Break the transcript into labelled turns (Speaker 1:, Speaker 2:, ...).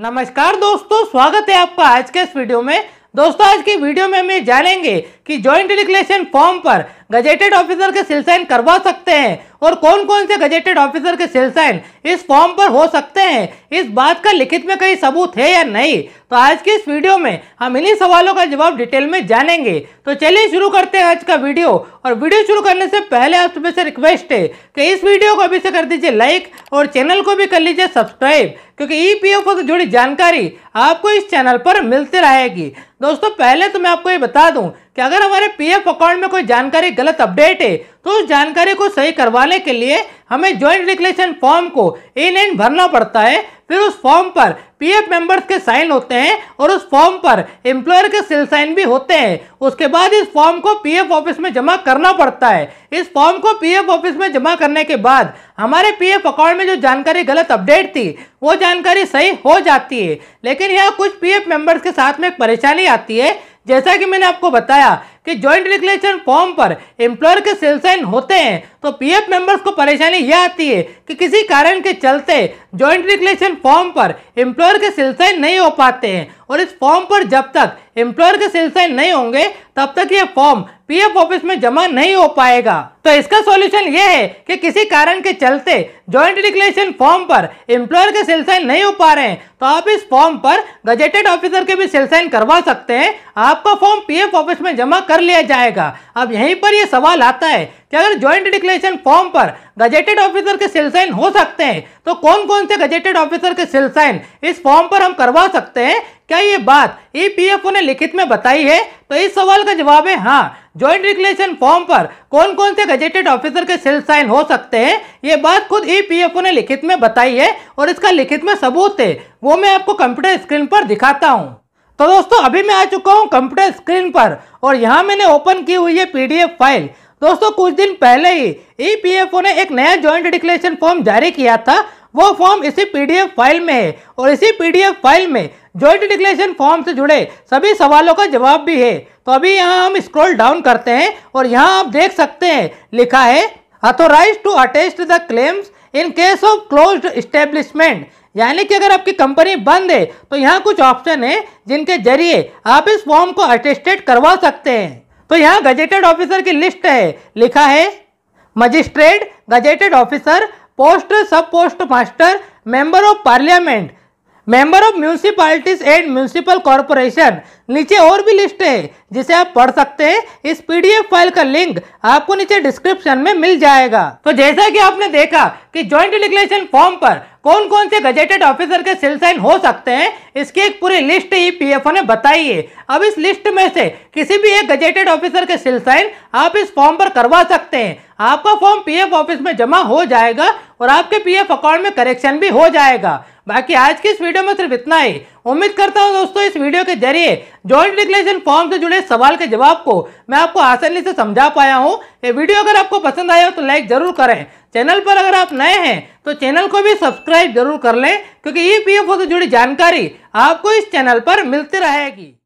Speaker 1: नमस्कार दोस्तों स्वागत है आपका आज के इस वीडियो में दोस्तों आज की वीडियो में हम जानेंगे कि जॉइंट डिक्लेरेशन फॉर्म पर गजेटेड ऑफिसर के सिल साइन करवा सकते हैं और कौन कौन से गजेटेड ऑफिसर के सिल साइन इस फॉर्म पर हो सकते हैं इस बात का लिखित में कहीं सबूत है या नहीं तो आज की इस वीडियो में हम इन्हीं सवालों का जवाब डिटेल में जानेंगे तो चलिए शुरू करते हैं आज का वीडियो और वीडियो शुरू करने से पहले आप सभी से रिक्वेस्ट है कि इस वीडियो को अभी से कर दीजिए लाइक और चैनल को भी कर लीजिए सब्सक्राइब क्योंकि ई पी एफ से जुड़ी जानकारी आपको इस चैनल पर मिलती रहेगी दोस्तों पहले तो मैं आपको ये बता दूं कि अगर हमारे पीएफ अकाउंट में कोई जानकारी गलत अपडेट है तो उस जानकारी को सही करवाने के लिए हमें ज्वाइंट डिक्लेरेशन फॉर्म को इन एंड भरना पड़ता है फिर उस फॉर्म पर पीएफ मेंबर्स के साइन होते हैं और उस फॉर्म पर एम्प्लॉयर के सिल साइन भी होते हैं उसके बाद इस फॉर्म को पीएफ ऑफिस में जमा करना पड़ता है इस फॉर्म को पीएफ ऑफिस में जमा करने के बाद हमारे पीएफ अकाउंट में जो जानकारी गलत अपडेट थी वो जानकारी सही हो जाती है लेकिन यह कुछ एफ मेम्बर्स के साथ में एक परेशानी आती है जैसा कि मैंने आपको बताया कि जॉइंट रिकलेक्शन फॉर्म पर एम्प्लॉयर के सेल साइन होते हैं तो पीएफ मेंबर्स को परेशानी यह आती है कि किसी कारण के चलते जॉइंट डिक्लेरेशन फॉर्म पर एम्प्लॉयर के सेल साइन नहीं हो पाते हैं और इस फॉर्म पर जब तक एम्प्लॉयर के सेल साइन नहीं होंगे तब तक ये फॉर्म पीएफ ऑफिस में जमा नहीं हो पाएगा तो इसका सॉल्यूशन ये है कि किसी कारण के चलते जॉइंट डिक्लेरेशन फॉर्म पर एम्प्लॉयर के सेल साइन नहीं हो पा रहे हैं तो आप इस फॉर्म पर गजेटेड ऑफिसर के भी सेल साइन करवा सकते हैं आपका फॉर्म पीएफ ऑफिस में जमा कर लिया जाएगा अब यहीं पर यह सवाल आता है कि अगर ज्वाइंट डिक्लेरेशन फॉर्म पर गजेटेड ऑफिसर के सिल हो सकते हैं तो कौन कौन से गजेटेड ऑफिसर के सिल इस फॉर्म पर हम करवा सकते हैं क्या ये बात ईपीएफओ ने लिखित में बताई है तो इस सवाल का जवाब है हाँ ज्वाइंट रिकलेशन फॉर्म पर कौन कौन से गजेटेड ऑफिसर के सेल साइन हो सकते हैं ये बात खुद ईपीएफओ ने लिखित में बताई है और इसका लिखित में सबूत है वो मैं आपको कंप्यूटर स्क्रीन पर दिखाता हूँ तो दोस्तों अभी मैं आ चुका हूँ कंप्यूटर स्क्रीन पर और यहाँ मैंने ओपन की हुई है पी फाइल दोस्तों कुछ दिन पहले ही ईपीएफओ e ने एक नया ज्वाइंट डिक्लेरेशन फॉर्म जारी किया था वो फॉर्म इसी पीडीएफ फाइल में है और इसी पीडीएफ फाइल में ज्वाइंट डिक्लेरेशन फॉर्म से जुड़े सभी सवालों का जवाब भी है तो अभी यहाँ हम स्क्रॉल डाउन करते हैं और यहाँ आप देख सकते हैं लिखा है authorise to attest the claims in case of close establishment यानी कि अगर आपकी कंपनी बंद है तो यहाँ कुछ ऑप्शन है जिनके जरिए आप इस फॉर्म को अटेस्टेड करवा सकते हैं तो यहाँ गजेटेड ऑफिसर की लिस्ट है लिखा है magistrate gazetted officer post sub post master member of parliament member of municipalities and municipal corporation नीचे और भी लिस्ट है जिसे आप पढ़ सकते हैं इस पीडीएफ फाइल का लिंक आपको नीचे डिस्क्रिप्शन में मिल जाएगा तो जैसा कि आपने देखा कि जॉइंट डिक्लेरेशन फॉर्म पर कौन कौन से गजेटेड ऑफिसर के सेल साइन हो सकते हैं इसकी एक पूरी लिस्ट ही पीएफओ ने बताई है अब इस लिस्ट में से किसी भी एक गजेटेड ऑफिसर के सेल साइन आप इस फॉर्म पर करवा सकते हैं आपका फॉर्म पीएफ ऑफिस में जमा हो जाएगा और आपके पीएफ अकाउंट में करेक्शन भी हो जाएगा बाकी आज की इस वीडियो में सिर्फ इतना ही उम्मीद करता हूँ दोस्तों इस वीडियो के जरिए जॉइंट डिक्लेरेशन फॉर्म से जुड़े सवाल के जवाब को मैं आपको आसानी से समझा पाया हूँ ये वीडियो अगर आपको पसंद आया हो तो लाइक जरूर करें चैनल पर अगर आप नए हैं तो चैनल को भी सब्सक्राइब जरूर कर लें क्योंकि ई पी से जुड़ी जानकारी आपको इस चैनल पर मिलती रहेगी